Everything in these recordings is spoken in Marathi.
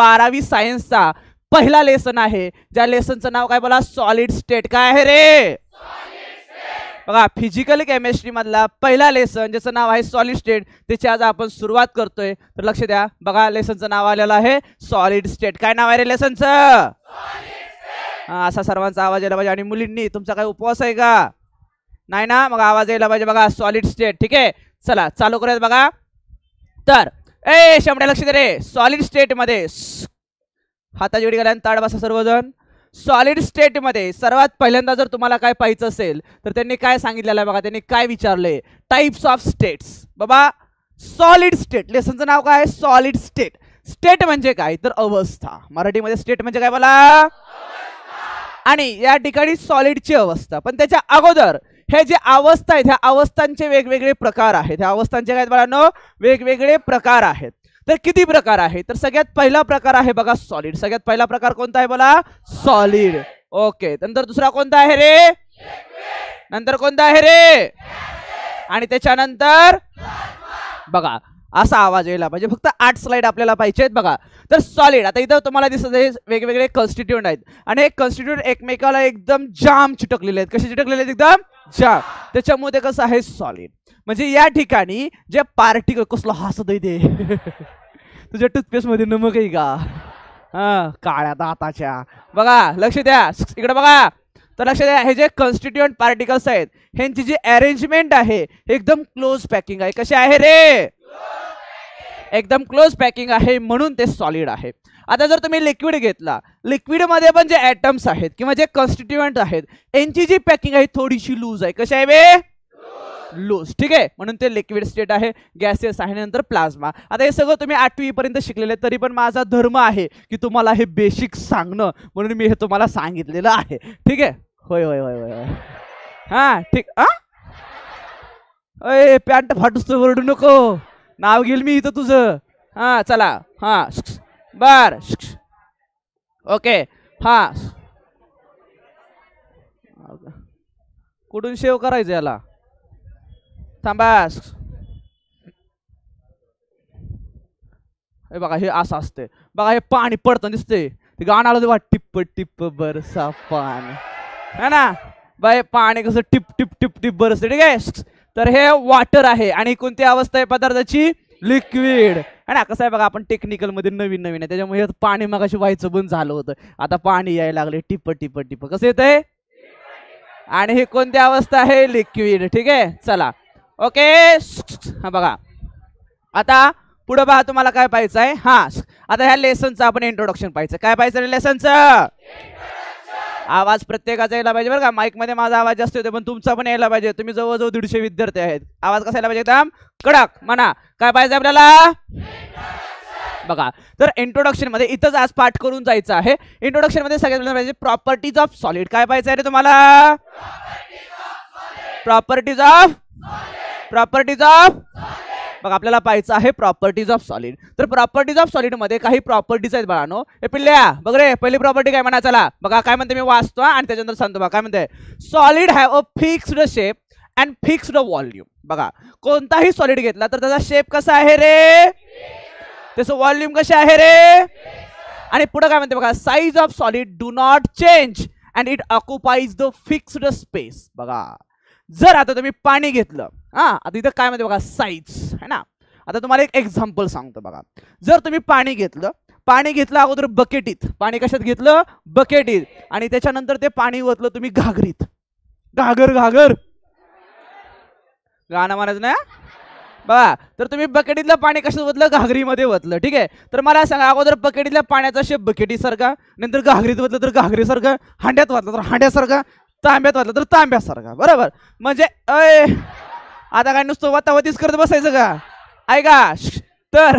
बारावी सायन्सचा पहिला लेसन आहे ज्या लेसनचं नाव काय बोला सॉलिड स्टेट काय आहे रे बघा फिजिकल केमिस्ट्री मधला पहिला लेसन ज्याचं नाव आहे सॉलिड स्टेट त्याची आज आपण सुरुवात करतोय तर लक्ष द्या बघा लेसनचं नाव आलेलं आहे सॉलिड स्टेट काय नाव आहे रे लेसनचं असा सर्वांचा आवाज यायला पाहिजे आणि मुलींनी तुमचा काय उपवास आहे का नाही ना मग आवाज यायला पाहिजे बघा सॉलिड स्टेट ठीक आहे चला चालू करूयात बघा तर ए शंभड्या लक्ष दे रे सॉलिड स्टेटमध्ये हाता जेवढी घालायला ताड सर्वजण सॉलिड स्टेटमध्ये सर्वात पहिल्यांदा जर तुम्हाला काय पाहिजे असेल तर त्यांनी काय सांगितलेलं आहे बघा त्यांनी काय विचारले टाईप्स ऑफ स्टेट्स बाबा सॉलिड स्टेट लेसनचं नाव काय सॉलिड स्टेट स्टेट म्हणजे काय तर अवस्था मराठीमध्ये स्टेट म्हणजे काय मला आणि या ठिकाणी सॉलिडची अवस्था पण त्याच्या अगोदर हे जे अवस्था आहेत ह्या अवस्थांचे वेगवेगळे प्रकार आहेत ह्या अवस्थांचे काय बाळांनो वेगवेगळे प्रकार आहेत तर किती प्रकार आहेत तर सगळ्यात पहिला प्रकार आहे बघा सॉलिड सगळ्यात पहिला प्रकार कोणता आहे बोला सॉलिड ओके नंतर दुसरा कोणता आहे रे नंतर कोणता आहे रे आणि त्याच्यानंतर बघा असा आवाज यायला पाहिजे फक्त आठ स्लाईड आपल्याला पाहिजे आहेत बघा तर सॉलिड आता इथं तुम्हाला दिसत आहे वेगवेगळे कॉन्स्टिट्यूंट आहेत आणि हे कॉन्स्टिट्यूंट एकमेकाला एकदम जाम चिटकलेले आहेत कसे चिटकलेले आहेत एकदम जाम त्याच्यामुळे कसं आहे सॉलिड म्हणजे या ठिकाणी जे पार्टिकल कसलं हसत ते तुझ्या टूथपेस्टमध्ये नमक आहे का हा काळ्या दाताच्या बघा लक्ष द्या इकडे बघा तर लक्ष द्या हे जे कॉन्स्टिट्युएंट पार्टिकल्स आहेत ह्यांची जी अरेंजमेंट आहे एकदम क्लोज पॅकिंग आहे कशी आहे रे एकदम क्लोज पॅकिंग आहे म्हणून ते सॉलिड आहे आता जर तुम्ही लिक्विड घेतला लिक्विडमध्ये पण जे ॲटम्स आहेत किंवा जे कॉन्स्टिट्युएंट आहेत यांची जी पॅकिंग आहे थोडीशी लूज आहे कशी आहे वे लूज ठीक आहे म्हणून ते लिक्विड स्टेट आहे गॅसेस आहे नंतर प्लाझ्मा आता हे सगळं तुम्ही आठवीपर्यंत शिकलेले तरी पण माझा धर्म आहे की तुम्हाला हे बेसिक सांगणं म्हणून मी हे तुम्हाला सांगितलेलं आहे ठीक आहे होय होय होय होय हां ठीक ए पॅन्ट फाटूस ओरडू नको नाव घेईल मी इथं तुझं हां चला हां बर ओके हां कुठून शेव करायचं याला थांबा हे बघा हे असं असते बघा हे पाणी पडतं दिसते ते आलं तेव्हा टिप्प टिप्प बरसा पाणी है ना बाय पाणी कसं टिप टिप टिप टिप बरसते ठीक आहे तर हे वॉटर आहे आणि कोणती अवस्था आहे पदार्थाची लिक्विड आणि ना कसं आहे बघा आपण टेक्निकल मध्ये नवीन नवीन आहे त्याच्यामुळे पाणी मगाशी व्हायचं बंद झालं होतं आता पाणी यायला लागले टिप टिप टिप कसं येत आहे आणि हे कोणती अवस्था आहे लिक्विड ठीक आहे चला ओके हा बघा आता पुढे बघा तुम्हाला काय पाहिजे आहे हा आता ह्या लेसनचं आपण इंट्रोडक्शन पाहिजे काय पाहिजे लेसनचं आवाज प्रत्येकाचा यायला पाहिजे बरं का माईकमध्ये माझा आवाज जास्त येतो पण तुमचा पण यायला पाहिजे तुम्ही जवळजवळ दीडशे विद्यार्थी आहेत आवाज कसा यायला पाहिजे एकदम कडक म्हणा काय पाहिजे आपल्याला बघा तर इंट्रोडक्शन मध्ये इथंच आज पाठ करून जायचं आहे इंट्रोडक्शनमध्ये सगळ्यात पाहिजे प्रॉपर्टीज ऑफ सॉलिड काय पाहिजे रे तुम्हाला प्रॉपर्टीज ऑफ प्रॉपर्टीज ऑफ मग आपल्याला पाहायचं आहे प्रॉपर्टीज ऑफ सॉलिड तर प्रॉपर्टीज ऑफ सॉलिडमध्ये काही प्रॉपर्टीज आहेत बघा नो हे पिल्ल्या बघ रे पहिली प्रॉपर्टी काय म्हणा चला बघा काय म्हणते मी वाचतो आणि त्याच्यानंतर सांगतो बघा काय म्हणते solid have a fixed shape and fixed volume बघा कोणताही सॉलिड घेतला तर त्याचा शेप कसा आहे रे त्याचं व्हॉल्यूम कसे आहे रे आणि पुढे काय म्हणते बघा size of solid do not change and it occupies the fixed space बघा जर आता तुम्ही पाणी घेतलं हां आता इथं काय माहिती बघा साईज है ना आता तुम्हाला एक एक्झाम्पल सांगतो बघा जर तुम्ही पाणी घेतलं पाणी घेतलं अगोदर बकेटीत पाणी कशात घेतलं बकेटीत आणि त्याच्यानंतर ते पाणी ओतलं तुम्ही घागरीत घागर घागर गाणं म्हणायचं ना बघा तर तुम्ही बकेटीतलं पाणी कशात ओतलं घागरीमध्ये ओतलं ठीक आहे तर मला सांगा अगोदर बकेटीतल्या पाण्याचा शेप बकेटीसारखा नंतर घागरीत ओतलं तर घागरीसारखा हांड्यात वाचलं तर हांड्यासारखा तांब्यात वाचलं तर तांब्यासारखा बरोबर म्हणजे अय आता काय नुसतं वातावतीच करत बसायचं का ऐका तर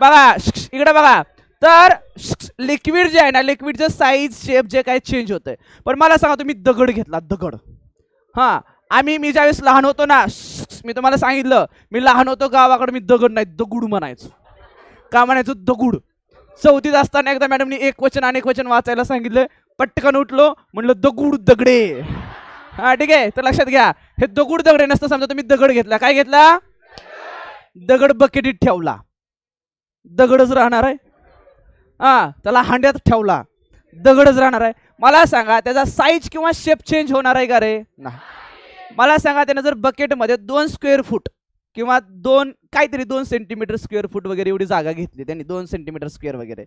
बघा इकडे बघा तर लिक्विड जे आहे ना लिक्विडचं साईज शेप जे काय चेंज आहे पण मला सांगा तुम्ही दगड घेतला दगड हां आम्ही मी ज्यावेळेस लहान होतो ना मी तुम्हाला सांगितलं मी लहान होतो गावाकडे मी दगड नाही दगुड म्हणायचो का म्हणायचो दगुड चौथीत असताना एकदा मॅडमनी एक वचन अनेक वचन वाचायला सांगितलं पटकन उठलो म्हणलं दगुड दगडे हा ठीक आहे तर लक्षात घ्या हे दगड दगडे नसतं समजा तुम्ही दगड घेतला काय घेतला दगड बकेटीत ठेवला दगडच राहणार आहे हा त्याला हांड्यात ठेवला दगडच राहणार आहे मला सांगा त्याचा साईज किंवा शेप चेंज होणार आहे का रे नाही मला सांगा त्यानं जर बकेटमध्ये दोन स्क्वेअर फूट किंवा दोन काहीतरी दोन सेंटीमीटर स्क्वेअर फूट वगैरे एवढी जागा घेतली त्यांनी दोन सेंटीमीटर स्क्वेअर वगैरे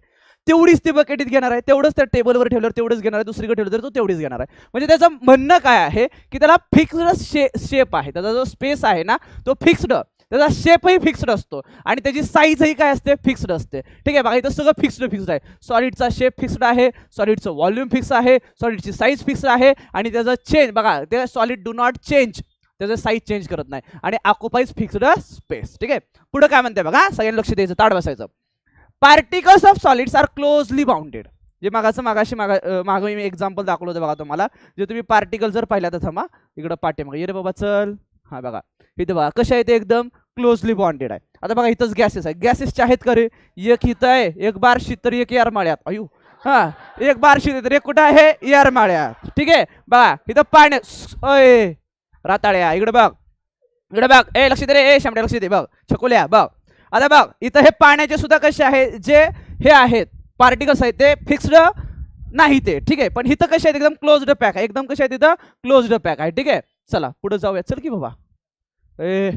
तेवढीच ते बकेटीत घेणार आहे तेवढंच त्या टेबलवर ठेवल्यावर तेवढंच घेणार आहे दुसरीकडे ठेवलं तर तो तेवढीच घेणार आहे म्हणजे त्याचं म्हणणं काय आहे की त्याला फिक्स्ड शे शेप आहे त्याचा जो स्पेस आहे ना तो फिक्स्ड त्याचा शेपही फिक्स्ड असतो आणि त्याची साईजही काय असते फिक्स्ड असते ठीक आहे बघा इथं सगळं फिक्स्ड फिक्स्ड आहे सॉलिडचा शेप फिक्स्ड आहे सॉलिडचं व्हॉल्यूम फिक्स आहे सॉलिडची साईज फिक्स्ड आहे आणि त्याचा चेंज बघा ते सॉलिड डू नॉट चेंज त्याचं साईज चेंज करत नाही आणि ऑक्युपाईज फिक्स्ड स्पेस ठीक आहे पुढे काय म्हणते बघा सगळ्यांनी लक्ष द्यायचं ताड बसायचं particles of solids are closely bounded जे मागाचं मागाशी मागा मागं मी एक्झाम्पल दाखवलं होतं बघा तुम्हाला जे तुम्ही पार्टिकल जर पाहिलं तर थांबा इकडं पाठीमागे ये रे बाबा चल हा बघा इथे बघा कसे आहे ते एकदम क्लोजली बॉन्डेड आहे आता बघा इथंच गॅसेस आहे गॅसेसचे आहेत का एक इथं आहे एक शीत तर एक माळ्यात अयो हा एक शीत तर एक कुठं आहे माळ्यात ठीक आहे बघा इथं पाण्या राताळ्या इकडे बघ इकडे बघ ए लक्ष दे रे ए लक्ष दे बघ छकुल्या बघ आता बघ इथं हे पाण्याचे सुद्धा कसे आहे जे हे आहेत पार्टिकल्स आहेत ते फिक्स्ड नाही ते ठीक आहे पण इथं कसे आहेत एकदम क्लोज्ड पॅक आहे एकदम कसे आहेत इथं क्लोज्ड पॅक आहे ठीक आहे चला पुढे जाऊया चल की बाबा ए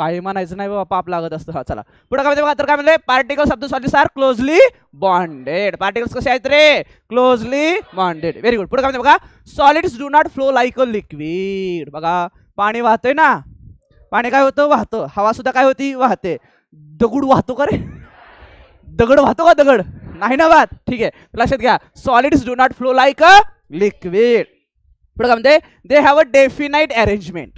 काही म्हणायचं नाही बाबा पाप लागत असतं हा चला पुढे काय बघा तर काय म्हणते particles of the solid closely bonded particles कसे आहेत रे क्लोजली बॉन्डेड व्हेरी गुड पुढे काय म्हणते बघा solids do not flow like a liquid बघा पाणी वाहतंय ना पाणी काय होतं वाहतं हवा सुद्धा काय होती वाहते दगड वाहतो का रे दगड वाहतो का दगड नाही ना वाहत ठीक आहे लक्षात घ्या solids do not flow like a liquid पुढे काय म्हणते they have a definite arrangement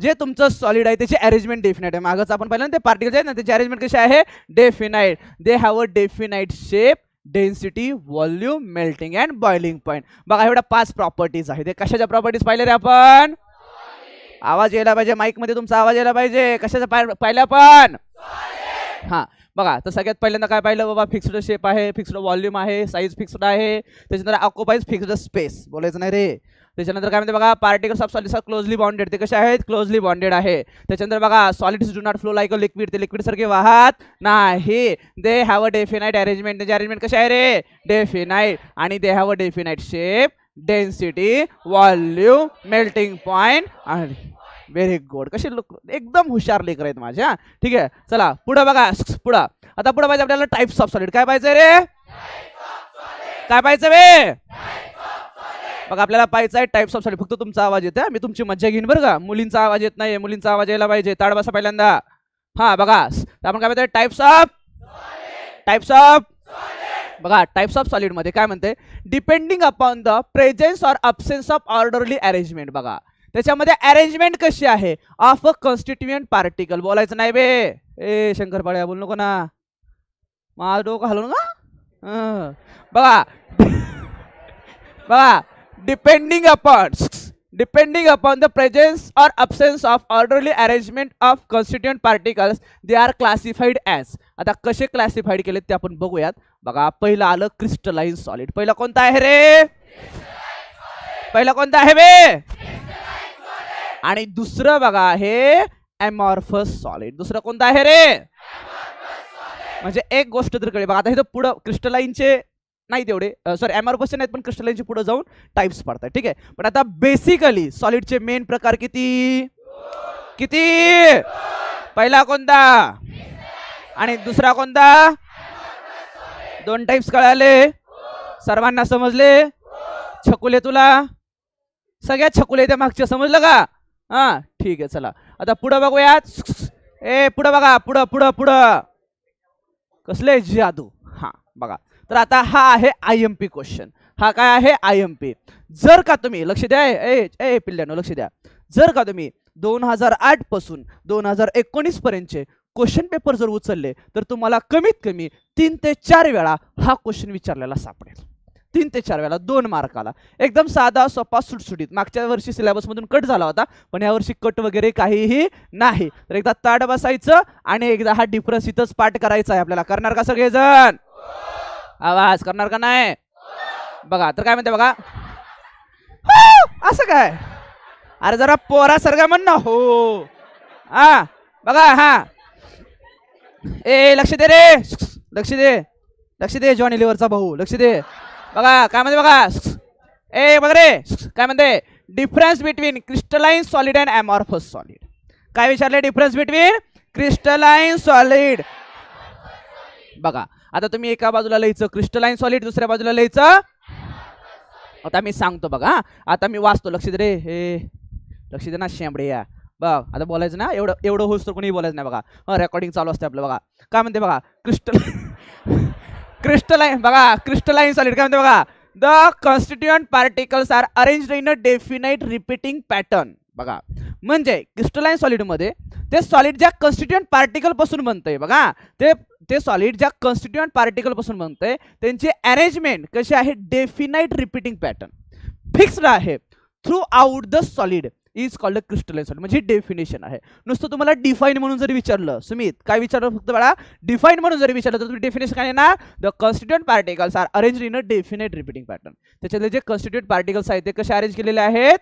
जे तुमचं सॉलिड आहे त्याची अरेंजमेंट डेफिनाईट आहे मागच आपण पाहिलं ना ते पार्टिकल्स आहेत ना त्याची अरेंजमेंट कशी आहे definite they have a definite shape density volume melting and boiling point बघा एवढ्या पाच प्रॉपर्टीज आहेत ते कशाच्या प्रॉपर्टीज पाहिल्या रे आपण आवाज यायला पाहिजे माईकमध्ये तुमचा आवाज यायला पाहिजे कशाचा पाहिलं आपण हां बघा तर सगळ्यात पहिल्यांदा काय पाहिलं बाबा फिक्स्ड शेप आहे फिक्स्ड वॉल्यूम आहे साईज फिक्स्ड आहे त्याच्यानंतर ऑक्युपाईज फिक्स्ड स्पेस बोलायचं नाही रे त्याच्यानंतर काय म्हणते बघा particles of solids closely bonded ते कसे आहेत क्लोजली बॉन्डेड आहे त्याच्यानंतर बघा solids do not flow like a liquid ते लिक्विड सारखे वाहत नाही they have a definite arrangement त्याचे अरेंजमेंट कसे आहे रे डेफिनाईट आणि they have a definite shape density volume melting point आणि व्हेरी गुड कसे लुक एकदम हुशार लेकर आहेत माझ्या ठीक आहे चला पुढं बघा पुढं आता पुढं पाहिजे आपल्याला टाईप्स ऑफ सॉलिड काय पाहिजे रे काय पाहिजे वे बघा आपल्याला पाहायचं आहे टाइप्स ऑफ सॉरी फक्त तुमचा आवाज येत मी तुमची मज्जा घेईन बरं का मुलींचा आवाज येत नाही मुलींचा आवाज यायला पाहिजे ताडबासा पहिल्यांदा हा बघा तर आपण काय म्हणतोय टाइप्स ऑफ टाईप्स ऑफ बघा टाइप्स ऑफ सॉलिड मध्ये काय म्हणते depending upon the presence or absence of orderly arrangement बघा त्याच्यामध्ये अरेंजमेंट कशी आहे ऑफ अ कॉन्स्टिट्युएंट पार्टिकल बोलायचं नाही बे ए शंकर पाड्या बोल नको ना माझं डोकं हलवून ना बघा बघा depending upon depending upon the presence or absence of orderly arrangement of constituent particles they are classified as आता कसे क्लासिफाईड केले ते आपण बघूयात बघा पहिलं आलं क्रिस्टलाइन सॉलिड पहिला कोणता आहे रे पहिला कोणता आहे बे आणि दुसरं बघा आहे एमॉर्फस सॉलिड दुसरं कोणतं आहे रे म्हणजे एक गोष्ट तर कळली बघा आता हे पुढं क्रिस्टलाइनचे नाही तेवढे सॉरी एमआर आर क्वेश्चन आहेत पण क्रिस्टलाइनची पुढे जाऊन टाईप्स पडतात ठीक आहे पण आता बेसिकली सॉलिडचे मेन प्रकार किती किती पहिला कोणता आणि दुसरा कोणता दोन टाईप्स कळाले सर्वांना समजले छकुले तुला सगळ्या छकुले त्या मागच्या समजलं का हा ठीक आहे चला आता पुढं बघूयात ए पुढं बघा पुढं पुढं पुढं कसले जादू हा बघा तर आता हा आहे आय एम पी क्वेश्चन हा काय आहे आय एम पी जर का तुम्ही लक्ष द्या ए ए पिल्ल्यानो लक्ष द्या जर का तुम्ही दोन हजार आठ पासून दोन हजार एकोणीस पर्यंतचे क्वेश्चन पेपर जर उचलले तर तुम्हाला कमीत कमी तीन ते चार वेळा हा क्वेश्चन विचारलेला सापडेल तीन ते चार वेळा दोन मार्काला एकदम साधा सोपा सुटसुटीत मागच्या वर्षी सिलेबसमधून कट झाला होता पण वर्षी कट वगैरे काहीही नाही तर एकदा ताट बसायचं आणि एकदा हा डिफरन्स इथंच पाठ करायचा आहे आपल्याला करणार का सगळेजण आवाज करणार का नाही बघा तर काय म्हणते बघा हो, असं काय अरे जरा पोरासारखा म्हण ना हो हा बघा हा ए लक्ष दे रे लक्ष दे लक्ष दे जॉनी लिव्हरचा भाऊ लक्ष दे बघा काय म्हणते बघा ए बघ रे काय म्हणते difference between crystalline solid and amorphous solid काय विचारले डिफरन्स बिटवीन क्रिस्टलाइन सॉलिड बघा आता तुम्ही एका बाजूला लिहायचं क्रिस्टलाईन सॉलिड दुसऱ्या बाजूला लिहायचं आता मी सांगतो बघा आता मी वाचतो लक्ष दे रे हे लक्ष दे ना शेंबडे या बघ आता बोलायचं ना एवढं एवढं होस तर कोणी बोलायचं नाही बघा रेकॉर्डिंग चालू असते आपलं बघा काय म्हणते बघा क्रिस्टल क्रिस्टलाईन बघा क्रिस्टलाईन सॉलिड काय म्हणते बघा the constituent particles are arrange in a definite repeating pattern बघा म्हणजे क्रिस्टलाईन सॉलिडमध्ये ते सॉलिड ज्या पार्टिकल पासून बनतंय बघा ते ते सॉलिड ज्या कॉन्स्टिट्युएंट पार्टिकलपासून आहे त्यांचे अरेंजमेंट कसे आहे डेफिनाईट रिपीटिंग पॅटर्न फिक्स्ड आहे through the solid is called crystalline solid म्हणजे डेफिनेशन आहे नुसतं तुम्हाला डिफाईन म्हणून जरी विचारलं सुमित काय विचारलं फक्त बघा डिफाईन म्हणून जरी विचारलं तर तुम्ही डेफिनेशन काय ना the constituent particles are arrange in a definite repeating pattern त्याच्यातले जे कॉन्स्टिट्युएंट पार्टिकल्स आहेत ते कसे अरेंज केलेले आहेत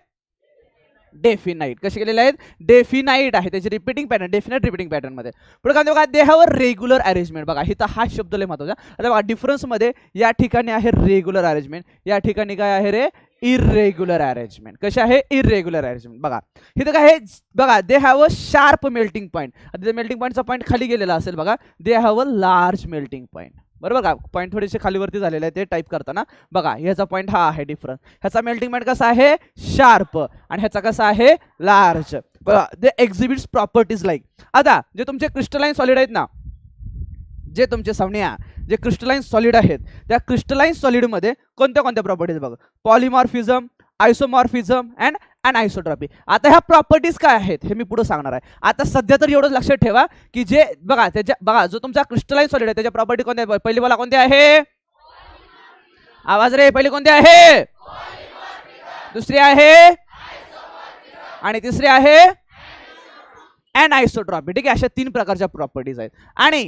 डेफिनाईट कसे केलेले आहेत डेफिनाईट आहे त्याची रिपीटिंग पॅटर्न डेफिनेट रिपीटिंग पॅटर्नमध्ये पुढे काय बघा देहावर रेग्युलर अरेंजमेंट बघा इथं हा शब्द लय महत्वाचा आता बघा डिफरन्समध्ये या ठिकाणी आहे रेग्युलर अरेंजमेंट या ठिकाणी काय आहे रे इरेग्युलर अरेंजमेंट कसे आहे इरेग्युलर अरेंजमेंट बघा इथं काय आहे बघा they have a sharp melting point आता मेल्टिंग पॉईंटचा पॉईंट खाली गेलेला असेल बघा they have a large melting point बरोबर का पॉईंट थोडेसे खालीवरती झालेले आहे ते टाईप करताना बघा ह्याचा पॉईंट हा आहे डिफरन्स ह्याचा मेल्टिंग पॉईंट कसा आहे शार्प आणि ह्याचा कसा आहे large they exhibits properties like आता जे तुमचे क्रिस्टलाइन सॉलिड आहेत ना जे तुमचे सवण्या जे क्रिस्टलाइन सॉलिड आहेत त्या क्रिस्टलाईन सॉलिडमध्ये कोणत्या कोणत्या प्रॉपर्टीज बघा polymorphism isomorphism and and isotropy आता ह्या प्रॉपर्टीज काय आहेत हे मी पुढे सांगणार आहे आता सध्या तर एवढंच लक्षात ठेवा की जे बघा त्याच्या बघा जो तुमचा क्रिस्टलाईन सॉलिड आहे त्याच्या प्रॉपर्टी कोणत्या पहिली बोला कोणती आहे आवाज रे पहिली कोणती आहे दुसरी आहे आणि तिसरी आहे अँड आयसोट्रॉपी ठीक आहे अशा तीन प्रकारच्या प्रॉपर्टीज आहेत आणि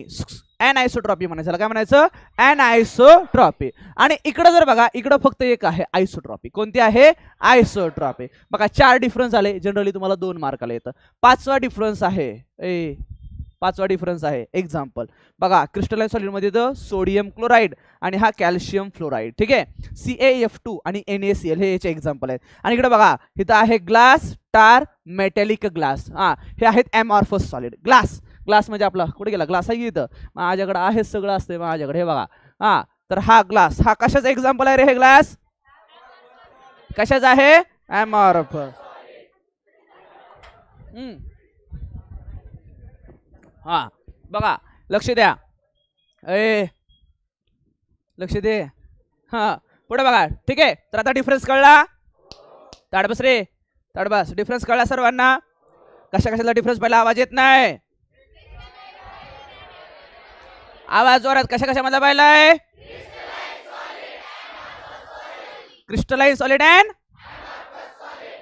एन अनायसोट्रॉपी म्हणायचं काय म्हणायचं एन ट्रॉफी आणि इकडं जर बघा इकडं फक्त एक आहे आयसोट्रॉपी कोणती आहे आयसोट्रॉपी बघा चार डिफरन्स आले जनरली तुम्हाला दोन मार्काला येतं पाचवा डिफरन्स आहे ए पाचवा डिफरन्स आहे एक्झाम्पल बघा क्रिस्टलाइन सॉलिडमध्ये तर सोडियम क्लोराईड आणि हा कॅल्शियम फ्लोराईड ठीक आहे सी ए एफ टू आणि एन ए सी एल हे याचे एक्झाम्पल आहेत आणि इकडे बघा इथं आहे ग्लास टार मेटॅलिक ग्लास हां हे आहेत एम एमॉर्फस सॉलिड ग्लास ग्लास म्हणजे आपला कुठे गेला ग्लास आहे इथं माझ्याकडे आहे सगळं असतंय माझ्याकडे हे बघा हा तर हा ग्लास हा कशाचा एक्झाम्पल आहे रे हे ग्लास कशाचा आहे एफ हा बघा लक्ष द्या ए लक्ष दे हा पुढे बघा ठीक आहे तर आता डिफरन्स कळला ताडबस रे ताडबस डिफरन्स कळला सर्वांना कशा कशाला डिफरन्स पहिला आवाज येत नाही आवाज जोरात कशा कशामध्ये पाहिला आहे क्रिस्टलाइन सॉलिड अँड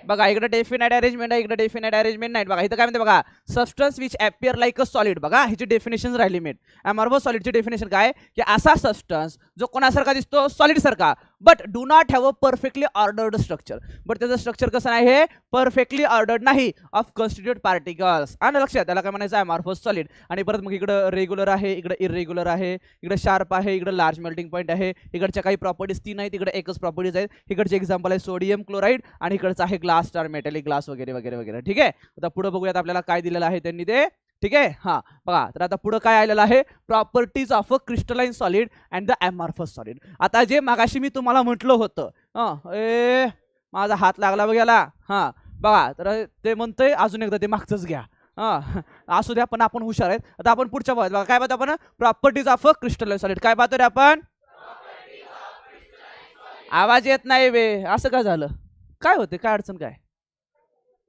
बघा इकडे डेफिनाइट अरेंजमेंट आहे इकडे डेफिनेट अरेंजमेंट नाही बघा इथं काय म्हणते बघा substance which appear like a solid बघा ह्याची डेफिनेशन राहिली मेट सॉलिड सॉलिडची डेफिनेशन काय की असा सबस्टन्स जो कोणासारखा दिसतो सॉलिड सारखा but do not have a perfectly ordered structure but त्याचं स्ट्रक्चर कसं आहे हे परफेक्टली ऑर्डर्ड नाही ऑफ कॉन्स्टिट्यूट पार्टिकल्स आणि लक्षात त्याला काय म्हणायचं आहे मार्फोस सॉलिड आणि परत मग इकडं रेग्युलर आहे इकडं इरेग्युलर आहे इकडे शार्प आहे इकडं लार्ज मेल्टिंग पॉईंट आहे इकडच्या काही प्रॉपर्टीज तीन आहेत इकडे एकच प्रॉपर्टीज आहेत इकडचे एक्झाम्पल आहे सोडियम क्लोराईड आणि इकडचं आहे ग्लास स्टार मेटॅलिक ग्लास वगैरे वगैरे वगैरे ठीक आहे आता पुढे बघूयात आपल्याला काय दिलेलं आहे त्यांनी ते ठीक आहे हां बघा तर आता पुढं काय आलेलं आहे properties of a crystalline solid and the amorphous solid आता जे मागाशी मी तुम्हाला म्हटलं होतं हां ए माझा हात लागला बघायला हां बघा तर ते म्हणतंय अजून एकदा ते मागचंच घ्या हां असू द्या पण आपण हुशार आहेत आता आपण पुढच्या बघा बघा काय पाहतो आपण properties of a crystalline solid काय पाहतो रे आपण आवाज येत नाही वे असं का झालं काय होते काय अडचण काय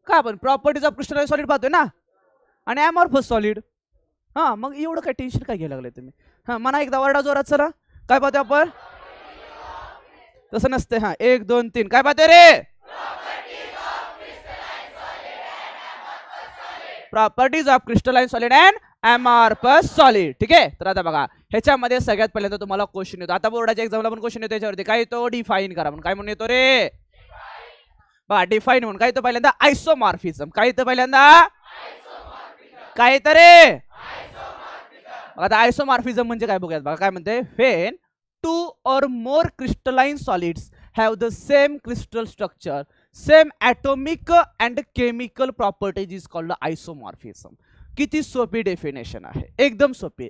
का आपण प्रॉपर्टीज ऑफ क्रिस्टलाइन सॉलिड पाहतोय ना आणि ॲमॉर्फस सॉलिड हां मग एवढं काय टेन्शन काय घ्यायला लागले तुम्ही हां म्हणा एकदा वर्डा जोरात चला काय पाहतो आपण तसं नसते हां एक दोन तीन काय पाहते रे properties of crystalline solid and amorphous solid ठीक आहे तर आता बघा ह्याच्यामध्ये सगळ्यात पहिल्यांदा तुम्हाला क्वेश्चन येतो आता बोर्डाच्या एक्झामला पण क्वेश्चन येतो याच्यावरती काय येतो डिफाईन करा म्हणून काय म्हणून येतो रे बा डिफाईन म्हणून काय तो पहिल्यांदा आयसोमॉर्फिझम काय येतं पहिल्यांदा काय आता आयसोमार्फिझम म्हणजे काय बघूयात बघा काय म्हणते when two or more crystalline solids have the same crystal structure same atomic and chemical properties is called isomorphism किती सोपी डेफिनेशन आहे एकदम सोपी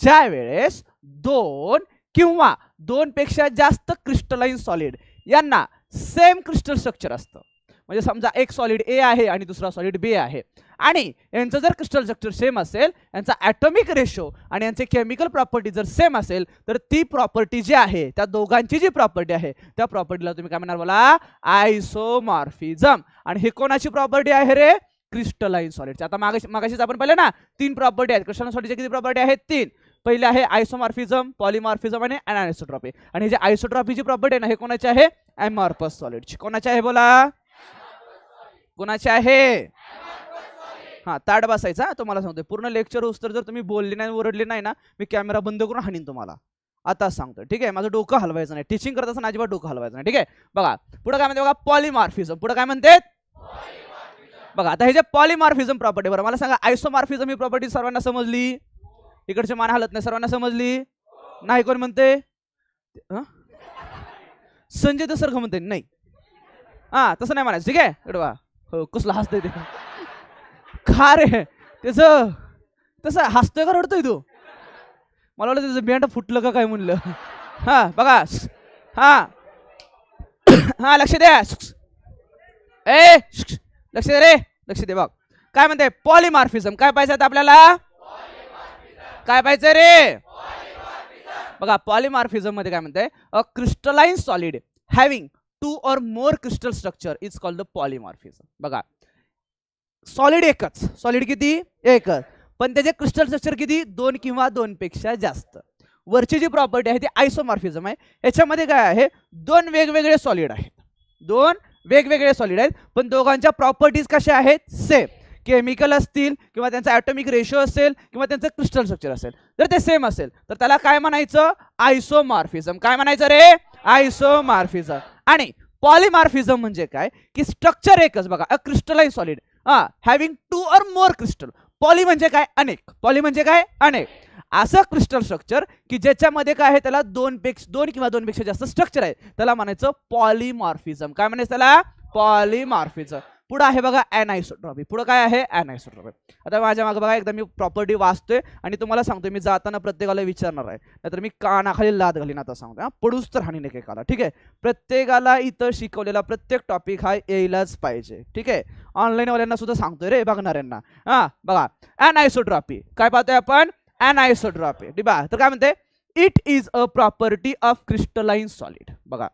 ज्या वेळेस दोन किंवा दोन पेक्षा जास्त क्रिस्टलाइन सॉलिड यांना सेम क्रिस्टल स्ट्रक्चर असतं म्हणजे समजा एक सॉलिड ए आहे आणि दुसरा सॉलिड बी आहे आणि यांचं जर क्रिस्टल स्ट्रक्चर सेम असेल यांचा ॲटॉमिक रेशो आणि यांचे केमिकल प्रॉपर्टी जर सेम असेल तर ती प्रॉपर्टी जी आहे त्या दोघांची जी प्रॉपर्टी आहे त्या प्रॉपर्टीला तुम्ही काय म्हणाल बोला आयसोमॉर्फिझम आणि हे कोणाची प्रॉपर्टी आहे रे क्रिस्टलाइन सॉलिडची आता मागाशी मागाशीच आपण पाहिलं ना तीन प्रॉपर्टी आहेत क्रिस्टल सॉलिडचे किती प्रॉपर्टी आहेत तीन पहिले आहे आयसोमॉर्फिझम पॉलिमॉर्फिझम आणि अनायसोट्रॉपी आणि जे आयसोट्रॉपीची प्रॉपर्टी आहे ना हे कोणाची आहे ॲमॉर्पस सॉलिडची कोणाची आहे बोला कोणाचे आहे हा ताट बसायचा तुम्हाला सांगतोय पूर्ण लेक्चर उस्तर जर तुम्ही बोलले नाही ओरडले नाही ना मी कॅमेरा बंद करून हाणीन तुम्हाला आता सांगतो ठीक आहे माझं डोकं हलवायचं नाही टीचिंग करत असताना अजिबात डोकं हलवायचं नाही ठीक आहे बघा पुढे काय म्हणते बघा पॉलिमॉर्फिझम पुढे काय म्हणते बघा आता हे जे पॉलिमार्फिझम प्रॉपर्टी बरं मला सांगा आयसोमॉर्फिझम ही प्रॉपर्टी सर्वांना समजली इकडचे मान हलत नाही सर्वांना समजली नाही कोण म्हणते संजय दसरख म्हणते नाही हा तसं नाही म्हणायचं ठीक आहे हो कसलं हसतंय ते खा रे त्याचं तस हसतोय का रडतोय तू मला वाटलं त्याचं बेंड फुटलं का काय म्हणलं हां बघा हां हां लक्ष द्या ए लक्ष दे रे लक्ष दे बघ काय म्हणते पॉलिमार्फिझम काय पाहिजे आपल्याला काय पाहिजे रे बघा पॉलिमार्फिझम मध्ये काय म्हणते crystalline solid having two or more crystal structure is called the polymorphism बघा सॉलिड एकच सॉलिड किती एक पण त्याचे क्रिस्टल स्ट्रक्चर किती दोन किंवा पेक्षा जास्त वरची जी प्रॉपर्टी आहे ती आयसोमॉर्फिझम आहे याच्यामध्ये काय आहे दोन वेगवेगळे सॉलिड आहेत दोन वेगवेगळे सॉलिड आहेत पण दोघांच्या प्रॉपर्टीज कशा आहेत सेम केमिकल असतील किंवा त्यांचा ॲटॉमिक रेशो असेल किंवा त्यांचं क्रिस्टल स्ट्रक्चर असेल जर ते सेम असेल तर त्याला काय म्हणायचं आयसोमॉर्फिझम काय म्हणायचं रे आयसोमॉर्फिझम आणि पॉलिमार्फिझम म्हणजे काय की स्ट्रक्चर एकच बघा अ क्रिस्टलाइन सॉलिड हा having two or more crystal poly म्हणजे काय अनेक पॉली म्हणजे काय अनेक असं क्रिस्टल स्ट्रक्चर की ज्याच्यामध्ये काय आहे त्याला दोन पेक्ष दोन किंवा दोनपेक्षा जास्त स्ट्रक्चर आहे त्याला म्हणायचं पॉलिमॉर्फिझम काय म्हणायचं त्याला पॉलिमॉर्फिझम पुढं आहे बघा अनआयसोट्रॉपी पुढं काय आहे अनआयसोट्रॉपी आता माझ्या मागं बघा एकदा मी प्रॉपर्टी वाचतोय आणि तुम्हाला सांगतो मी जाताना प्रत्येकाला विचारणार आहे नाहीतर मी कानाखाली लाद घालीन आता सांगतो पडूस तर हानी नाही काय ठीक आहे प्रत्येकाला इथं शिकवलेला प्रत्येक टॉपिक हा यायलाच पाहिजे ठीक आहे ऑनलाईनवाल्यांना सुद्धा सांगतोय रे बघणाऱ्यांना हां बघा अनआयसोट्रॉपी काय पाहतोय आपण अनआयसोट्रॉपी ठीक बा तर काय म्हणते it is a property of crystalline solid बघा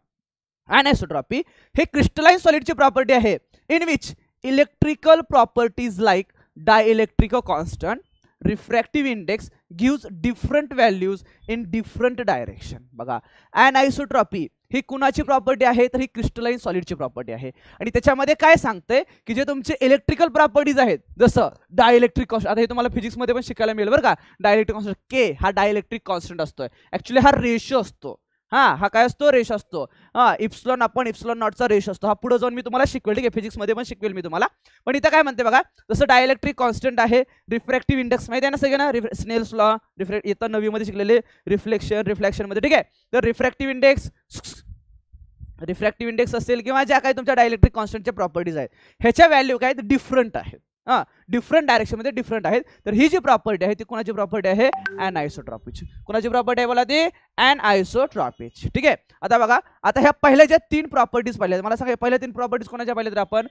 अनॅसोट्रॉपी हे क्रिस्टलाइन सॉलिडची प्रॉपर्टी आहे in which electrical properties like dielectric constant refractive index gives different values in different direction बघा अँड ही कुणाची प्रॉपर्टी आहे तर ही क्रिस्टलाइन सॉलिडची प्रॉपर्टी आहे आणि त्याच्यामध्ये काय सांगते की जे तुमचे इलेक्ट्रिकल प्रॉपर्टीज आहेत जसं डायइलेक्ट्रिक कॉन्स्ट आता हे तुम्हाला फिजिक्समध्ये पण शिकायला मिळेल बरं का डायइलेक्ट्रिक कॉन्स्टंट के हा डायइलेक्ट्रिक कॉन्स्टंट असतो ॲक्च्युली हा रेशो असतो हा हा काय असतो रेश असतो हा इप्सलॉन आपण इप्सलॉन नॉटचा रेश असतो हा पुढे जाऊन मी तुम्हाला शिकवेल ठीक आहे फिजिक्समध्ये पण शिकवेल मी तुम्हाला पण इथं काय म्हणते बघा जसं डायलेक्ट्रिक कॉन्स्टंट आहे रिफ्रॅक्टिव्ह इंडेक्स माहिती आहे ना सगळे ना रिफ स्नेल्स लॉ रिफ्रे इथं नवीमध्ये शिकलेले रिफ्लेक्शन रिफ्लॅक्शनमध्ये ठीक आहे तर रिफ्रॅक्टिव्ह इंडेक्स रिफ्रॅक्टिव्ह इंडेक्स असेल किंवा ज्या काही तुमच्या डायलेक्ट्रिक कॉन्स्टंटच्या प्रॉपर्टीज आहेत ह्याच्या व्हॅल्यू काय डिफरंट आहेत हां डिफरंट डायरेक्शनमध्ये डिफरंट आहेत तर ही जी प्रॉपर्टी आहे ती कोणाची प्रॉपर्टी आहे अँड आयसोट्रॉपीची कोणाची प्रॉपर्टी आहे बोला ती अँड आयसोट्रॉपीची ठीक आहे आता बघा आता ह्या पहिल्या ज्या तीन प्रॉपर्टीज पाहिल्या मला सांगा पहिल्या तीन प्रॉपर्टीज कोणाच्या पाहिल्या तर आपण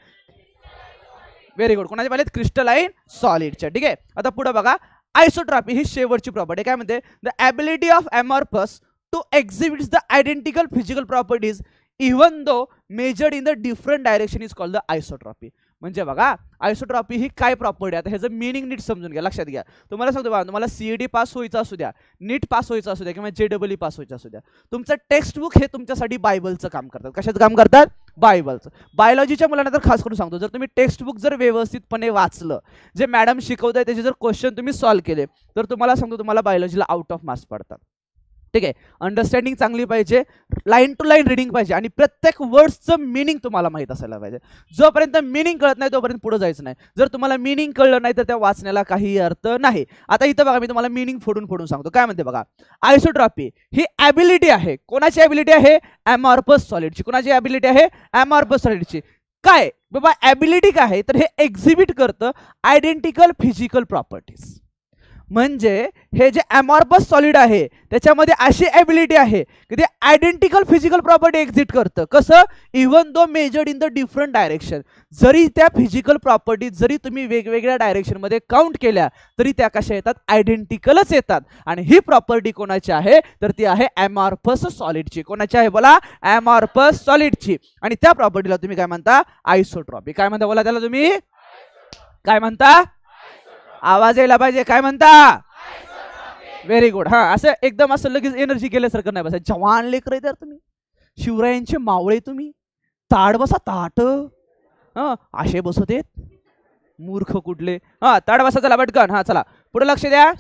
व्हेरी गुड कोणाच्या क्रिस्टलाइन क्रिस्टलाईन सॉलिडच्या ठीक आहे आता पुढं बघा आयसोट्रॉपी ही शेवटची प्रॉपर्टी काय म्हणते the ability of amorphous to exhibits the identical physical properties even though measured in the different direction is called the isotropy म्हणजे बघा आयसोट्रॉपी ही काय प्रॉपर्टी आता ह्याचं मिनिंग नीट समजून घ्या लक्षात घ्या तुम्हाला सांगतो बघा तुम्हाला सीईडी पास e व्हायचा असू द्या नीट पास व्हायचा असू द्या किंवा जे डबल पास होयचं असू द्या तुमचं टेक्स्टबुक हे तुमच्यासाठी बायबलचं काम करतात कशाचं काम करतात बायबलचं बायोलॉजीच्या मुलांना तर खास करून सांगतो जर तुम्ही टेक्स्टबुक जर व्यवस्थितपणे वाचलं जे मॅडम शिकवत आहे त्याचे जर क्वेश्चन तुम्ही सॉल्व्ह केले तर तुम्हाला सांगतो तुम्हाला बायोलॉजीला आउट ऑफ मार्क्स पडतात ठीक आहे अंडरस्टँडिंग चांगली पाहिजे लाईन टू लाईन रिडिंग पाहिजे आणि प्रत्येक वर्ड्सचं मिनिंग तुम्हाला माहीत असायला पाहिजे जोपर्यंत मिनिंग कळत नाही तोपर्यंत पुढे जायचं नाही जर तुम्हाला मिनिंग कळलं नाही तर त्या वाचण्याला काही अर्थ नाही आता इथं बघा मी तुम्हाला मिनिंग फोडून फोडून सांगतो काय म्हणते बघा आयसोट्रॉपी ही ऍबिलिटी आहे कोणाची ॲबिलिटी आहे ॲमॉर्पस सॉलिडची कोणाची ॲबिलिटी आहे ॲमॉर्पस सॉलिडची काय बाबा ऍबिलिटी काय आहे तर हे एक्झिबिट करतं आयडेंटिकल फिजिकल प्रॉपर्टीज म्हणजे हे जे ॲमॉर्बस सॉलिड आहे त्याच्यामध्ये अशी एबिलिटी आहे की ते आयडेंटिकल फिजिकल प्रॉपर्टी एक्झिट करतं कसं even though measured in the different direction जरी त्या फिजिकल प्रॉपर्टी जरी तुम्ही वेगवेगळ्या डायरेक्शनमध्ये काउंट केल्या तरी त्या कशा येतात आयडेंटिकलच येतात आणि ही प्रॉपर्टी कोणाची आहे तर ती आहे ॲमॉर्फस सॉलिडची कोणाची आहे बोला ॲमॉर्फस सॉलिडची आणि त्या प्रॉपर्टीला तुम्ही काय म्हणता आयसोट्रॉपी काय म्हणता बोला त्याला तुम्ही काय म्हणता आवाज यायला पाहिजे काय म्हणता व्हेरी गुड हा असं एकदम असं लगेच एनर्जी केल्यासारखं नाही बसा जवान लेकर तुम्ही शिवरायांचे मावळे तुम्ही ताड बसा ताट असे बसत आहेत मूर्ख कुठले हा ताड बसा चला पटकन हा चला पुढे लक्ष द्या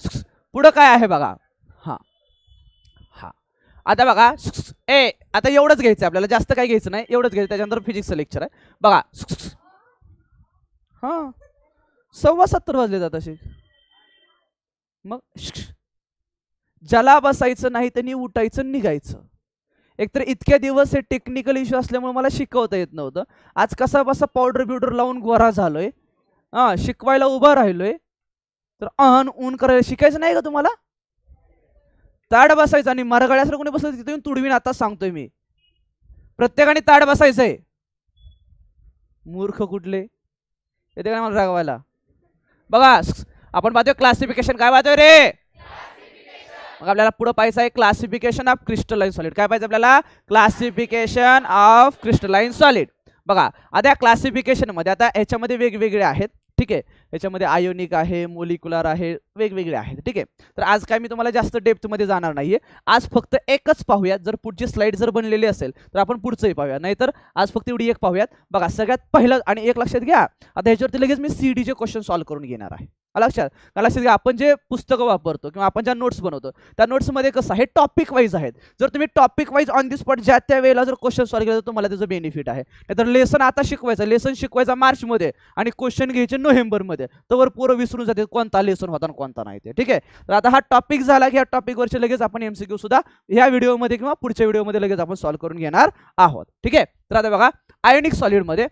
पुढं काय आहे बघा हा हा आता बघा ए आता एवढंच घ्यायचं आपल्याला जास्त काय घ्यायचं नाही एवढंच घ्यायचं त्याच्यानंतर फिजिक्सचं लेक्चर आहे बघा हा सव्वा सत्तर वाजले जात असे मग ज्याला बसायचं नाही त्यांनी उठायचं निघायचं एकतर इतक्या दिवस हे टेक्निकल इश्यू असल्यामुळे मला शिकवता येत नव्हतं आज कसा बसा पावडर बिवडर लावून गोरा झालोय हां शिकवायला उभा राहिलोय तर अहन ऊन करायला शिकायचं नाही का तुम्हाला ताड बसायचं आणि मरगळ्यासारखं कोणी बसलं तिथे येऊन तुडवीन आता सांगतोय मी प्रत्येकाने ताड बसायचंय मूर्ख कुठले येते का मला रागवायला बघा आपण पाहतोय क्लासिफिकेशन काय पाहतोय रे मग आपल्याला पुढं पाहिजे आहे क्लासिफिकेशन ऑफ क्रिस्टलाइन सॉलिड काय पाहिजे आपल्याला क्लासिफिकेशन ऑफ क्रिस्टलाइन सॉलिड बघा आता या क्लासिफिकेशनमध्ये आता ह्याच्यामध्ये वेगवेगळे आहेत ठीक आहे याच्यामध्ये आयोनिक आहे मोलिक्युलर आहे वेगवेगळे आहेत ठीक आहे तर आज काय मी तुम्हाला जास्त डेप्थमध्ये जाणार नाहीये आज फक्त एकच पाहूयात जर पुढची स्लाईड जर बनलेली असेल तर आपण पुढचंही पाहूया नाहीतर आज फक्त एवढी एक पाहूयात बघा सगळ्यात पहिलं आणि एक लक्षात घ्या आता ह्याच्यावरती लगेच मी सी डीचे क्वेश्चन सॉल्व्ह करून घेणार आहे लक्षात लक्षात आपण जे पुस्तकं वापरतो किंवा आपण ज्या नोट्स बनवतो त्या नोट्समध्ये कसं आहे टॉपिक वाईज आहेत जर तुम्ही topic wise on the spot ज्या त्या वेळेला जर क्वेश्चन सॉल्व केला तर तुम्हाला त्याचं बेनिफिट आहे नाहीतर लेसन आता शिकवायचा लेसन शिकवायचा मार्चमध्ये आणि क्वेश्चन घ्यायचे नोव्हेंबरमध्ये तर पोरं विसरून जाते कोणता लेसन होता आणि कोणता नाही ते ठीक आहे तर आता हा टॉपिक झाला की या टॉपिकवरचे लगेच आपण एमसीक्यू सुद्धा ह्या व्हिडिओमध्ये किंवा पुढच्या व्हिडिओमध्ये लगेच आपण सॉल्व करून घेणार आहोत ठीक आहे तर आता बघा आयोनिक सॉलिडमध्ये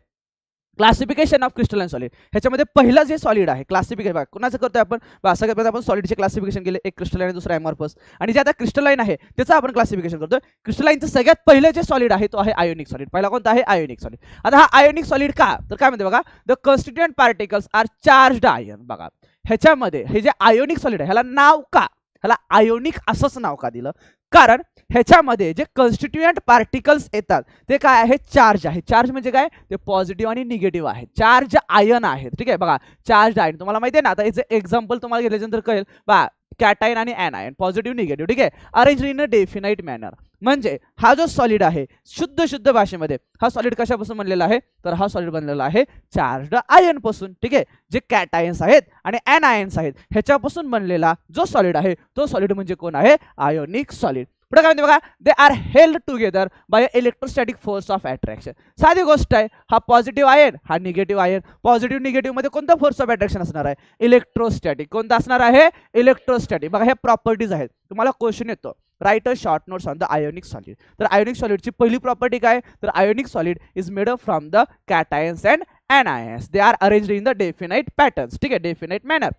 क्लासिफिकेशन ऑफ क्रिस्टलाइन सॉलिड ह्याच्यामध्ये पहिलं जे सॉलिड आहे क्लासिफिकेशन कुणाचं करतोय आपण सगळ्यात आपण सॉलिडचे क्लासिफिकेशन केले एक क्रिस्टलाइन आहे दुसरा एमॉर्फस आणि जे आता क्रिस्टलाइन आहे त्याचं आपण क्लासिफिकेशन करतोय क्रिस्टलाइनचं सगळ्यात पहिलं जे सॉलिड आहे तो आहे आयोनिक सॉलिड पहिला कोणता आहे आयोनिक सॉलिड आता हा आयोनिक सॉलिड का तर काय म्हणते बघा the constituent particles are charge ion बघा ह्याच्यामध्ये हे जे आयोनिक सॉलिड आहे ह्याला नाव का ह्याला आयोनिक असंच नाव का दिलं कारण ह्याच्यामध्ये जे कॉन्स्टिट्युएंट पार्टिकल्स येतात ते काय आहे चार्ज आहे चार्ज म्हणजे काय ते पॉझिटिव्ह आणि निगेटिव्ह आहे चार्ज आयन आहेत ठीक आहे बघा चार्ज आयन तुम्हाला माहिती आहे ना आता याचं एक्झाम्पल तुम्हाला घेतल्यानंतर कळेल बा कॅटायन आणि ॲनायन पॉझिटिव्ह निगेटिव्ह ठीक आहे arrange in a definite manner म्हणजे हा जो सॉलिड आहे शुद्ध शुद्ध भाषेमध्ये हा सॉलिड कशापासून बनलेला आहे तर हा सॉलिड बनलेला आहे चार्ज आयन पासून ठीक आहे जे कॅटायन्स आहेत आणि ॲनायन्स आहेत ह्याच्यापासून बनलेला जो सॉलिड आहे तो सॉलिड म्हणजे कोण आहे आयोनिक सॉलिड पुढे काय बघा they are held together by electrostatic force of attraction साधी गोष्ट आहे हा पॉझिटिव्ह आयन हा निगेटिव्ह आयन पॉझिटिव्ह निगेटिव्हमध्ये कोणता फोर्स ऑफ अट्रॅक्शन असणार आहे इलेक्ट्रोस्टॅटिक कोणता असणार आहे इलेक्ट्रोस्टॅटिक बघा हे प्रॉपर्टीज आहेत तुम्हाला क्वेश्चन येतो write a short notes on the ionic solid तर आयोनिक सॉलिडची पहिली प्रॉपर्टी काय तर ionic solid is made up from the cations and and ions they are arrange in the definite patterns ठीक आहे डेफिनाईट मॅनर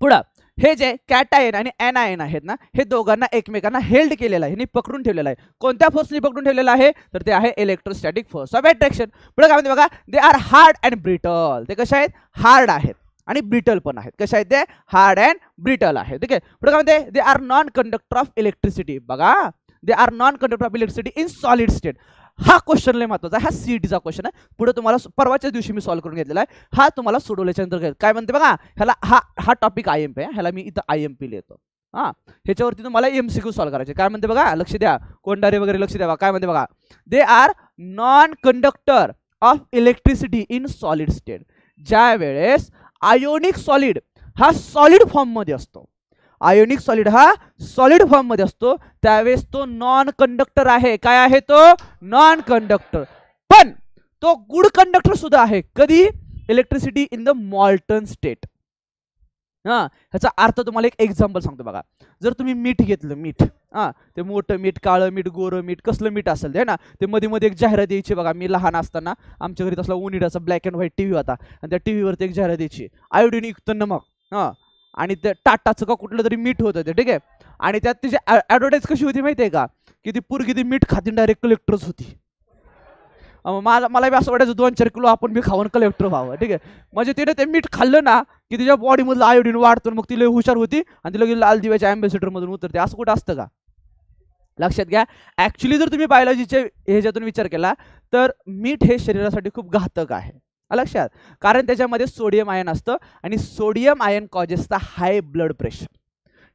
पुढं हे जे कॅटायन आणि एनआयन आहेत ना हे दोघांना एकमेकांना हेल्ड केलेलं आहे पकडून ठेवलेलं आहे कोणत्या फोर्सनी पकडून ठेवलेलं आहे तर ते आहे इलेक्ट्रोस्टॅटिक फोर्स ऑफ अट्रॅक्शन पुढे काय म्हणते बघा they are hard and brittle ते कशा आहेत हार्ड आहेत आणि ब्रिटल पण आहेत कशा आहेत ते हार्ड अँड ब्रिटल आहे ठीक आहे पुढे काय म्हणते they are non conductor of electricity बघा they are non conductor of electricity in solid state हा क्वेश्चन लय महत्वाचा हा सीईटीचा क्वेश्चन आहे पुढे तुम्हाला परवाच्या दिवशी मी सॉल्व करून घेतलेला आहे हा तुम्हाला सोडवल्याच्या नंतर काय म्हणते बघा ह्याला हा हा टॉपिक आय एम पी आहे ह्याला मी इथं आय एम पी लिहितो हा ह्याच्यावरती तुम्हाला एम सी क्यू सॉल्व्ह करायचे काय म्हणते बघा लक्ष द्या कोंडारे वगैरे लक्ष द्या काय म्हणते बघा they are non conductor of electricity in solid state ज्या वेळेस आयोनिक सॉलिड हा सॉलिड फॉर्ममध्ये असतो आयोनिक सॉलिड हा सॉलिड मध्ये असतो त्यावेळेस तो नॉन कंडक्टर आहे काय आहे तो नॉन कंडक्टर पण तो गुड कंडक्टर सुद्धा आहे कधी electricity in the molten state हा ह्याचा अर्थ तुम्हाला एक एक्झाम्पल सांगतो बघा जर तुम्ही मीठ घेतलं मीठ हा ते मोठं मीठ काळं मीठ गोरं मीठ कसलं मीठ असेल ते ना ते मध्ये मध्ये एक जाहिरात यायची बघा मी लहान असताना आमच्या घरी तसला ओनिडाचा black and white T V होता आणि त्या टी व्हीवरती एक जाहिरात यायची आयोडीन युक्त नमक हा आणि ते टाटाचं का कुठलं तरी मीठ होतं ते ठीक आहे आणि त्यात तिची ॲडव्हर्टाईज कशी होती माहिती आहे का की ती पूर्गी ती मीठ खाती डायरेक्ट कलेक्टरच होती मला मला बी असं वाटायचं दोन चार किलो आपण बी खाऊन कलेक्टर व्हावं ठीक आहे म्हणजे तिने ते मीठ खाल्लं ना की तिच्या बॉडीमधलं आयोडीन वाढतो मग ती लई हुशार होती आणि तिला लाल दिव्याच्या मधून उतरते असं कुठं असतं का लक्षात घ्या ॲक्च्युली जर तुम्ही बायोलॉजीच्या ह्याच्यातून विचार केला तर मीठ हे शरीरासाठी खूप घातक आहे लक्षात कारण त्याच्यामध्ये सोडियम आयन असतं आणि sodium ion causes the high blood pressure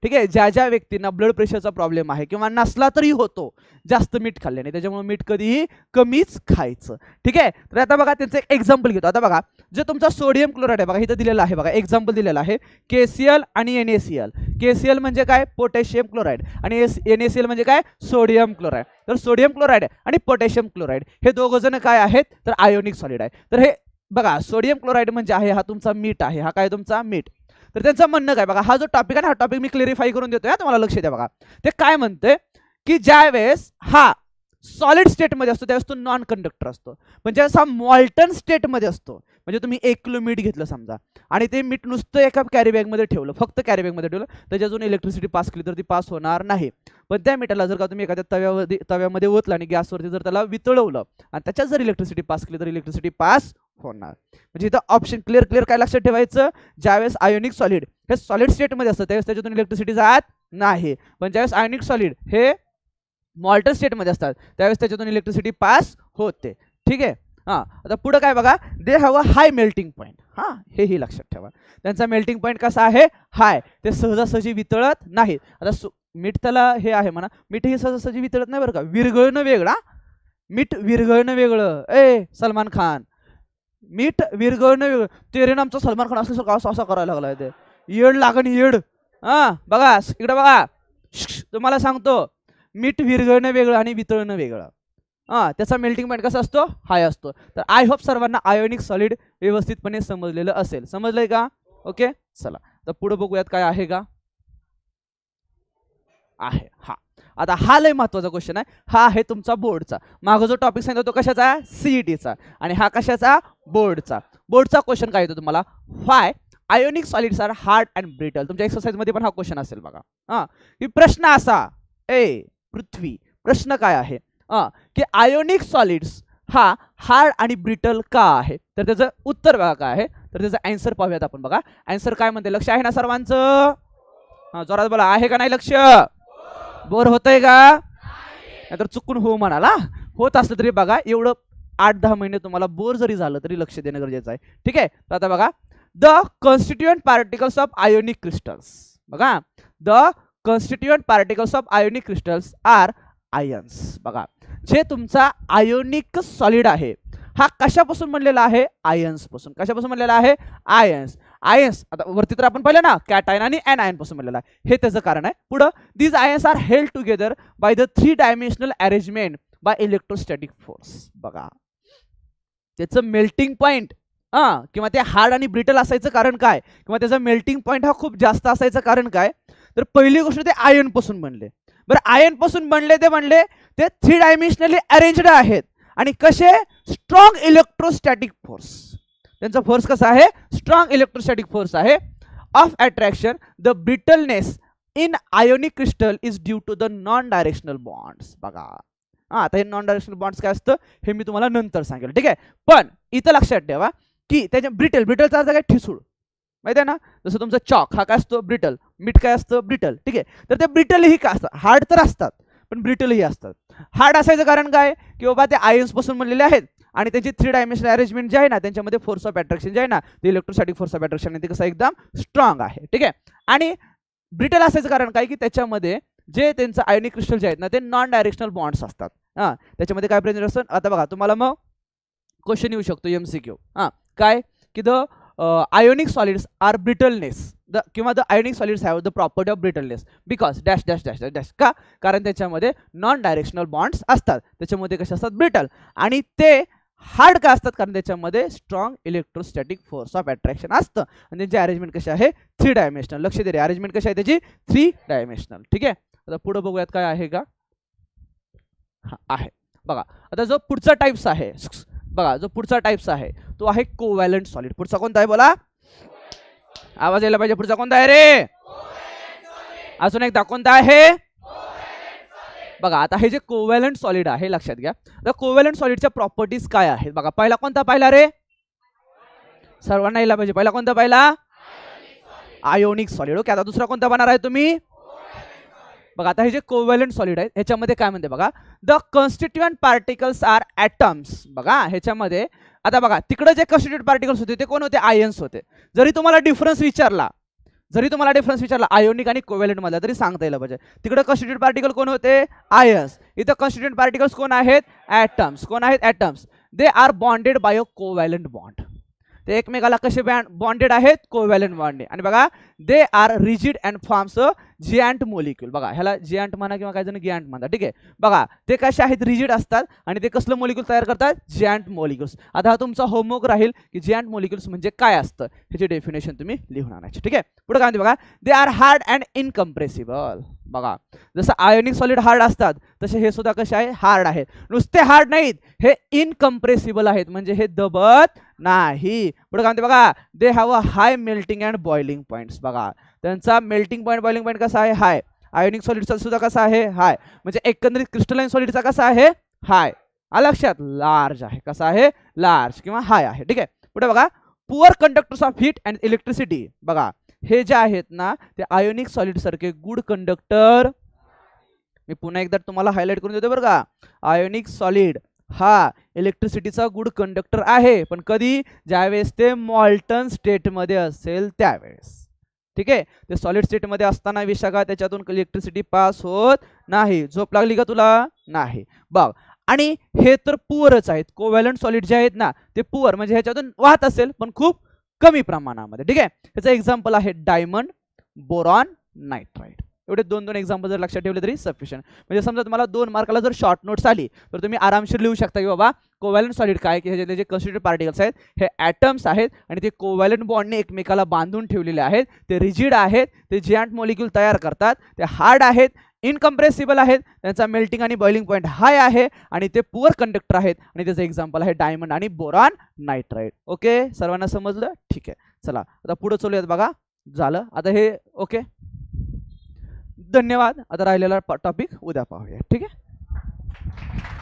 ठीक आहे ज्या ज्या व्यक्तींना ब्लड प्रेशरचा प्रॉब्लेम आहे किंवा नसला तरी होतो जास्त मीठ खाल्ल्याने त्याच्यामुळे मीठ कधीही कमीच खायचं ठीक आहे तर आता बघा त्यांचं एक एक्झाम्पल घेतो आता बघा जे तुमचा सोडियम क्लोराईड आहे बघा इथं दिलेलं आहे बघा एक्झाम्पल दिलेलं आहे के सी एल आणि एन ए म्हणजे काय पोटॅशियम क्लोराईड आणि एस म्हणजे काय सोडियम क्लोराईड तर सोडियम क्लोराईड आणि पोटॅशियम क्लोराईड हे दोघं जण काय आहेत तर आयोनिक सॉलिड आहे तर हे बघा सोडियम क्लोराईड म्हणजे आहे हा तुमचा मीठ आहे हा काय तुमचा मीठ तर त्यांचं म्हणणं काय बघा हा जो टॉपिक आहे ना हा टॉपिक मी क्लिअरिफाय करून देतोय तुम्हाला लक्ष द्या बघा ते काय म्हणते की ज्यावेळेस हा सॉलिड स्टेटमध्ये असतो त्यावेळेस तो नॉन कंडक्टर असतो ज्यावेळेस हा मॉल्टन स्टेटमध्ये असतो म्हणजे तुम्ही एक किलो मीठ घेतलं समजा आणि ते मीठ नुसतं एका कॅरीबॅगमध्ये ठेवलं फक्त कॅरीबॅगमध्ये ठेवलं अजून इलेक्ट्रिसिटी पास केली तर ती पास होणार नाही पण त्या मिठाला जर का तुम्ही एखाद्या तव्यामध्ये तव्यामध्ये ओतलं आणि गॅसवरती जर त्याला वितळवलं आणि त्याच्यात जर इलेक्ट्रिसिटी पास केली तर इलेक्ट्रिसिटी पास होणार म्हणजे इथं ऑप्शन क्लिअर क्लिअर काय लक्षात ठेवायचं ज्यावेळेस आयोनिक सॉलिड हे सॉलिड स्टेटमध्ये असतं त्यावेळेस त्याच्यातून इलेक्ट्रिसिटी जात नाही पण ज्यावेळेस आयोनिक सॉलिड हे मॉल्टर स्टेटमध्ये असतात त्यावेळेस त्याच्यातून इलेक्ट्रिसिटी पास होते ठीक आहे हां आता पुढं काय बघा they have a high melting point हां हेही लक्षात ठेवा त्यांचा मेल्टिंग पॉईंट कसा आहे हाय ते सहजासहजी वितळत नाही आता सु मीठ त्याला हे आहे म्हणा मीठ ही सहजासहजी वितळत नाही बरं का विरघळणं वेगळा मीठ विरघळणं वेगळं ए सलमान खान मीठ विरगळणे तेरेन आमचा सलमान खान असं असं करायला लागलाय ते येड लागण येड हा बघा इकडे बघा तुम्हाला सांगतो मीठ विरगळणं वेगळं आणि वितळणं वेगळं हा त्याचा मेल्टिंग पॉईंट कसा असतो हाय असतो तर आय होप सर्वांना आयोनिक सॉलिड व्यवस्थितपणे समजलेलं असेल समजलंय का ओके चला तर पुढं बघूयात काय आहे का आहे हा आता हा लय महत्वाचा क्वेश्चन आहे हा आहे तुमचा बोर्डचा मागं जो टॉपिक सांगितला तो कशाचा सीईटीचा e आणि हा कशाचा बोर्डचा बोर्डचा क्वेश्चन काय येतो तुम्हाला why ionic solids are hard and brittle तुमच्या एक्सरसाइज मध्ये पण हा क्वेश्चन असेल बघा हा की प्रश्न असा ए पृथ्वी प्रश्न काय आहे की आयोनिक सॉलिड्स हा हार्ड आणि ब्रिटल का आहे तर त्याचं उत्तर बघा काय आहे तर त्याचं अँसर पाहूयात आपण बघा अँसर काय म्हणते लक्ष आहे ना सर्वांचं जोरात बोला आहे का नाही लक्ष बोर होतंय का नाहीतर चुकून हो म्हणाला होत असलं तरी बघा एवढं आठ दहा महिने तुम्हाला बोर जरी झालं तरी लक्ष देणं गरजेचं आहे ठीक आहे तर आता बघा the constituent particles of ionic crystals बघा the constituent particles of ionic crystals are ions बघा जे तुमचा आयोनिक सॉलिड आहे हा कशापासून म्हणलेला आहे आयन्सपासून कशापासून म्हणलेला आहे आयन्स आयन्स आता वरती तर आपण पाहिलं ना कॅट आयन आणि एन आयन पासून बनलेला आहे हे त्याचं कारण आहे पुढं these ions are held together by the three dimensional arrangement by electrostatic force बघा त्याचं मेल्टिंग पॉईंट हां किंवा ते हार्ड आणि ब्रिटल असायचं कारण काय किंवा त्याचा मेल्टिंग पॉईंट हा खूप जास्त असायचं कारण काय तर पहिली गोष्ट ते आयन पासून बनले बरं पासून बनले ते बनले ते थ्री डायमेन्शनली अरेंज्ड आहेत आणि कसे स्ट्रॉंग इलेक्ट्रोस्टॅटिक फोर्स त्यांचा फोर्स कसा आहे स्ट्रॉंग इलेक्ट्रोस्टॅटिक फोर्स आहे of attraction the brittleness in ionic crystal is due to the non directional bonds बघा हा आता हे नॉन डायरेक्शनल बॉन्ड्स काय असतं हे मी तुम्हाला नंतर सांगेल ठीक आहे पण इथं लक्षात ठेवा की त्याच्या ब्रिटल ब्रिटलचा अर्थ काय ठिसूळ माहिती आहे ना जसं तुमचा चॉक हा काय असतो ब्रिटल मीठ काय असतं ब्रिटल ठीक आहे तर ते ब्रिटल ही का असतात हार्ड तर असतात पण ब्रिटलही असतात हार्ड असायचं कारण काय की बाबा ते पासून बनलेले आहेत आणि त्यांची थ्री डायमेन्शनल अरेंजमेंट जे आहे ना त्यांच्यामध्ये फोर्स ऑफ अट्रॅक्शन जे आहे ना ते इलेक्ट्रोस्टॅटिक फोर्स ऑफ अट्रॅक्शन आहे ते कसं एकदम स्ट्रॉंग आहे ठीक आहे आणि ब्रिटल असायचं कारण काय की त्याच्यामध्ये जे त्यांचं आयनिक क्रिस्टल जे आहेत ना ते नॉन डायरेक्शनल बॉन्ड्स असतात हां त्याच्यामध्ये काय प्रेझेंट असतात आता बघा तुम्हाला मग क्वेश्चन येऊ शकतो एम सी क्यू हां काय की the ionic solids are brittleness the किंवा the ionic solids have the property of brittleness because dash dash dash dash dash का कारण त्याच्यामध्ये नॉन डायरेक्शनल बॉन्ड्स असतात त्याच्यामध्ये कसे असतात ब्रिटल आणि ते हार्ड का असतात कारण त्याच्यामध्ये strong electrostatic force of attraction असतं आणि त्यांची अरेंजमेंट कशी आहे थ्री डायमेन्शनल लक्ष दे अरेंजमेंट कशी आहे त्याची थ्री डायमेन्शनल ठीक आहे आता पुढं बघूयात काय आहे का हा आहे बघा आता जो पुढचा टाईप्स आहे बघा जो पुढचा टाईप्स आहे तो आहे कोवॅलंट सॉलिड पुढचा कोणता आहे बोला आवाज यायला पाहिजे पुढचा कोणता आहे रे अजून एकदा कोणता आहे बघा आता हे जे कोवॅलंट सॉलिड आहे लक्षात घ्या तर कोवॅलंट सॉलिडच्या प्रॉपर्टीज काय आहेत बघा पहिला कोणता पाहिला रे सर्वांना यायला पाहिजे पहिला कोणता पाहिला आयोनिक सॉलिड ओके आता दुसरा कोणता बनार आहे तुम्ही बघा आता हे जे कोव्हॅलंट सॉलिड आहेत ह्याच्यामध्ये काय म्हणते बघा the constituent particles are atoms बघा ह्याच्यामध्ये आता बघा तिकडे जे कॉन्स्टिट्युएंट पार्टिकल्स होते ते कोण होते आयन्स होते जरी तुम्हाला डिफरन्स विचारला जरी तुम्हाला डिफरन्स विचारला आयोनिक आणि कोव्हॅलेंट मधला तरी सांगता येईल पाहिजे तिकडे कॉन्स्टिट्युएंट पार्टिकल कोण होते आयन्स इथं कॉन्स्टिट्युअंट पार्टिकल्स कोण आहेत ॲटम्स कोण आहेत atoms they are bonded by a covalent bond ते एकमेकाला कसे बॉन्डेड आहेत कोव्हॅलंट बॉन्ड आणि बघा they are rigid and forms giant molecule बघा ह्याला जियांट म्हणा किंवा काही जण गियांट म्हणतात ठीक आहे बघा ते कसे आहेत रिजिड असतात आणि ते कसलं मोलिक्यूल तयार करतात जियांट मोलिक्युल्स आता हा तुमचा होमवर्क राहील की जियांट मोलिक्युल्स म्हणजे काय असतं ह्याचे डेफिनेशन तुम्ही लिहून आणायची ठीक आहे पुढे काय बघा they are hard and incompressible बघा जसं आयोनिक सॉलिड हार्ड असतात तसे हे सुद्धा कसे आहे हार्ड आहेत नुसते हार्ड नाहीत हे इनकम्प्रेसिबल आहेत म्हणजे हे दबत नाही पुढे काय बघा they have a high melting and boiling points बघा त्यांचा मेल्टिंग पॉईंट बॉइलिंग पॉईंट कसा आहे हाय आयोनिक सॉलिडचा सुद्धा कसा आहे हाय म्हणजे एकंदरीत क्रिस्टलाईन सॉलिडचा कसा आहे हाय लक्षात लार्ज आहे कसा आहे लार्ज किंवा हाय आहे ठीक आहे पुढे बघा poor conductors of heat and electricity बघा हे जे आहेत ना ते आयोनिक सॉलिड सारखे गुड कंडक्टर मी पुन्हा एकदा तुम्हाला हायलाइट करून देतो बरं का आयोनिक सॉलिड हा इलेक्ट्रिसिटीचा गुड कंडक्टर आहे पण कधी ज्यावेळेस ते मॉल्टन स्टेटमध्ये असेल त्यावेळेस ठीक आहे ते सॉलिड स्टेटमध्ये असताना विशाखा त्याच्यातून इलेक्ट्रिसिटी पास होत नाही झोप लागली का तुला नाही बघ आणि हे तर पुअरच आहेत कोव्हॅलंट सॉलिड जे आहेत ना ते पुअर म्हणजे ह्याच्यातून वाहत असेल पण खूप कमी प्रमाणामध्ये ठीक आहे त्याचं एक्झाम्पल आहे डायमंड बोरॉन नायट्राईड एवढे दोन दोन एक्झाम्पल जर लक्षात ठेवले तरी सफिशियंट म्हणजे समजा तुम्हाला दोन मार्काला जर शॉर्ट नोट्स आली तर तुम्ही आरामशीर लिहू शकता की बाबा कोव्हॅलंट सॉलिड काय की ह्याच्यातले जे कन्स्टिट्यूट पार्टिकल्स आहेत हे ॲटम्स आहेत आणि ते कोव्हॅलंट बॉन्डने एकमेकाला बांधून ठेवलेले आहेत ते रिजिड आहेत ते जियांट मॉलिक्यूल तयार करतात ते हार्ड आहेत इनकम्प्रेसिबल आहेत त्यांचा मेल्टिंग आणि बॉइलिंग पॉईंट हाय आहे आणि ते पुअर कंडक्टर आहेत आणि त्याचं एक्झाम्पल आहे डायमंड आणि बोरॉन नायट्राईड ओके सर्वांना समजलं ठीक आहे चला आता पुढं चलूयात बघा झालं आता हे ओके धन्यवाद आता राहिलेला टॉपिक उद्या पाहूया ठीक आहे